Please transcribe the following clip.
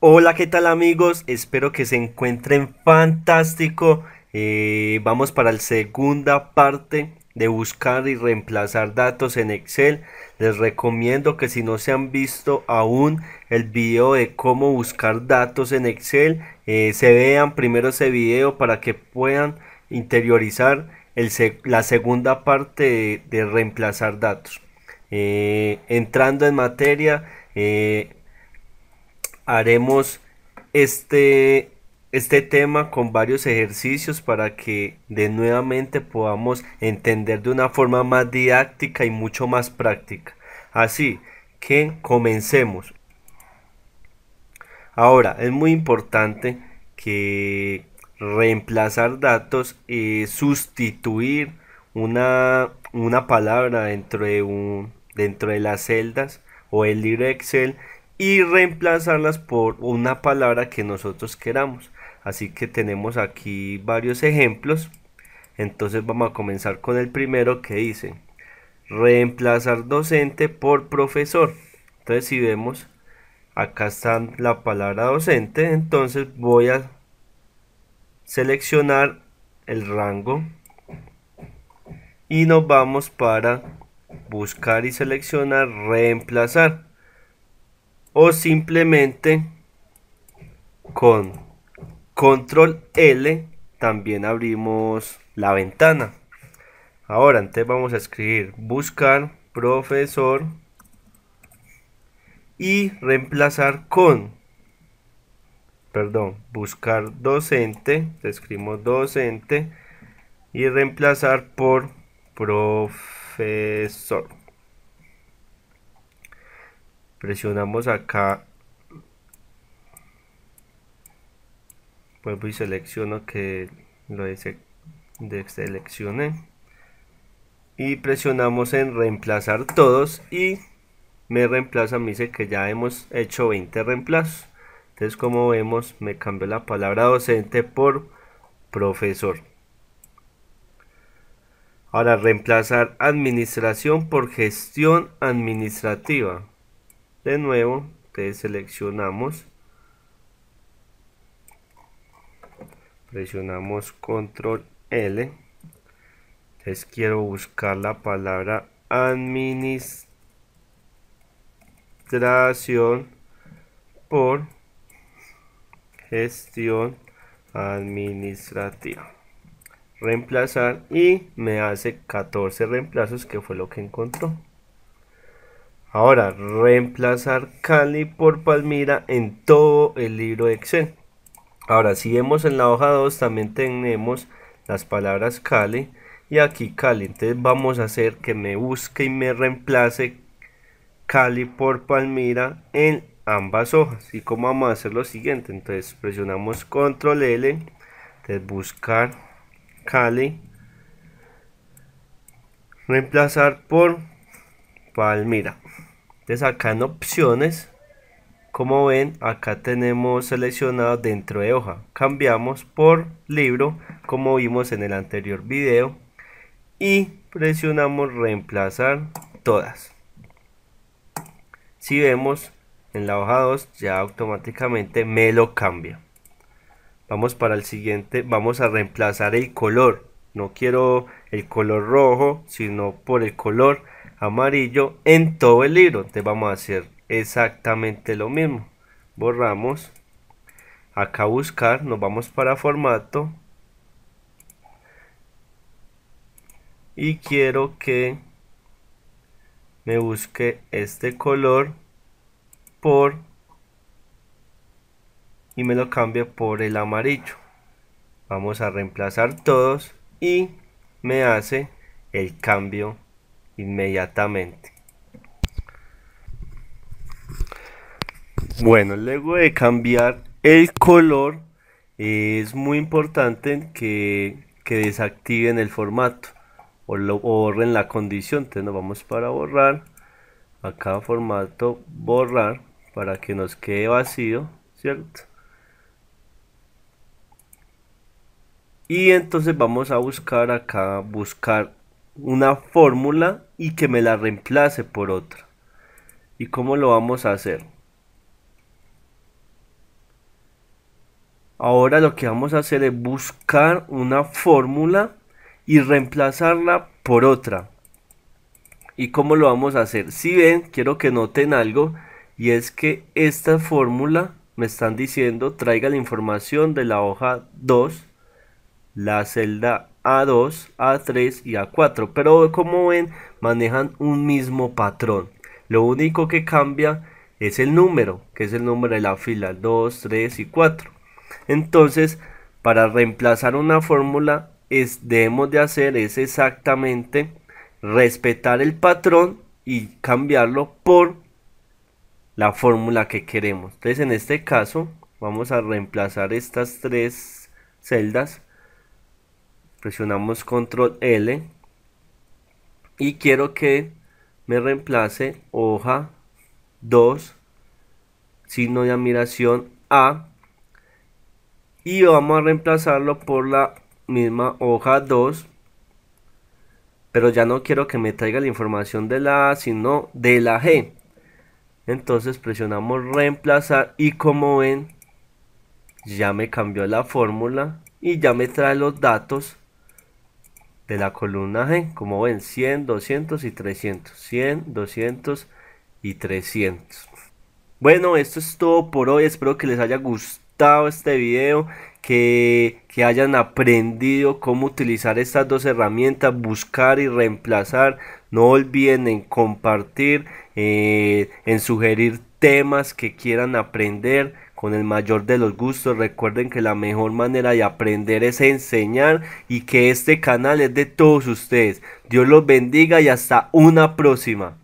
Hola, ¿qué tal amigos? Espero que se encuentren fantástico. Eh, vamos para la segunda parte de buscar y reemplazar datos en Excel. Les recomiendo que si no se han visto aún el video de cómo buscar datos en Excel, eh, se vean primero ese video para que puedan interiorizar el la segunda parte de, reemplazar datos. Eh, entrando en materia, haremos este, este, tema con varios ejercicios para que de nuevamente podamos entender de una forma más didáctica y mucho más práctica. Así que comencemos. Ahora, es muy importante que reemplazar datos y sustituir una, palabra dentro de, dentro de las celdas o el libro Excel y reemplazarlas por una palabra que nosotros queramos. Así que tenemos aquí varios ejemplos. Entonces vamos a comenzar con el primero que dice reemplazar docente por profesor. Entonces si vemos acá está la palabra docente, entonces voy a seleccionar el rango y nos vamos para buscar y seleccionar reemplazar o simplemente con control L también abrimos la ventana. Ahora, antes vamos a escribir buscar profesor y reemplazar con, perdón, buscar docente, escribimos docente y reemplazar por profesor presionamos acá vuelvo y selecciono que lo seleccioné. y presionamos en reemplazar todos y me reemplaza, me dice que ya hemos hecho 20 reemplazos entonces como vemos me cambió la palabra docente por profesor ahora reemplazar administración por gestión administrativa de nuevo seleccionamos presionamos control L entonces quiero buscar la palabra administración por gestión administrativa reemplazar y me hace 14 reemplazos que fue lo que encontró Ahora, reemplazar Cali por Palmira en todo el libro de Excel. Ahora, si vemos en la hoja 2, también tenemos las palabras Cali y aquí Cali. Entonces vamos a hacer que me busque y me reemplace Cali por Palmira en ambas hojas. ¿Y como vamos a hacer lo siguiente? Entonces presionamos Control L, entonces buscar Cali, reemplazar por Palmira. Entonces acá en opciones, como ven, acá tenemos seleccionado dentro de hoja. Cambiamos por libro, como vimos en el anterior video. Y presionamos reemplazar todas. Si vemos en la hoja 2 ya automáticamente me lo cambia. Vamos para el siguiente, vamos a reemplazar el color. No quiero el color rojo, sino por el color amarillo en todo el libro. Entonces vamos a hacer exactamente lo mismo. Borramos. Acá buscar, nos vamos para formato. Y quiero que me busque este color por y me lo cambie por el amarillo. Vamos a reemplazar todos y me hace el cambio inmediatamente. Bueno, luego de cambiar el color, eh, es muy importante que, que desactiven el formato o, lo, borren la condición. Entonces nos vamos para borrar, acá formato borrar para que nos quede vacío, ¿cierto? Y entonces vamos a buscar acá, buscar una fórmula y que me la reemplace por otra. ¿Y cómo lo vamos a hacer? Ahora lo que vamos a hacer es buscar una fórmula y reemplazarla por otra. ¿Y cómo lo vamos a hacer? Si ven, quiero que noten algo y es que esta fórmula me están diciendo traiga la información de la hoja 2, la celda a2, A3 y A4, pero como ven manejan un mismo patrón. Lo único que cambia es el número, que es el número de la fila 2, 3 y 4. Entonces, para reemplazar una fórmula, es, debemos de hacer es exactamente respetar el patrón y cambiarlo por la fórmula que queremos. Entonces, en este caso, vamos a reemplazar estas tres celdas presionamos control L y quiero que me reemplace hoja 2 signo de admiración A y vamos a reemplazarlo por la misma hoja 2 pero ya no quiero que me traiga la información de la A sino de la G entonces presionamos reemplazar y como ven ya me cambió la fórmula y ya me trae los datos de la columnaje como ven, 100, 200 y 300. 100, 200 y 300. Bueno, esto es todo por hoy. Espero que les haya gustado este video, que, hayan aprendido cómo utilizar estas dos herramientas, buscar y reemplazar. No olviden en compartir, eh, en sugerir temas que quieran aprender con el mayor de los gustos. Recuerden que la mejor manera de aprender es enseñar y que este canal es de todos ustedes. Dios los bendiga y hasta una próxima.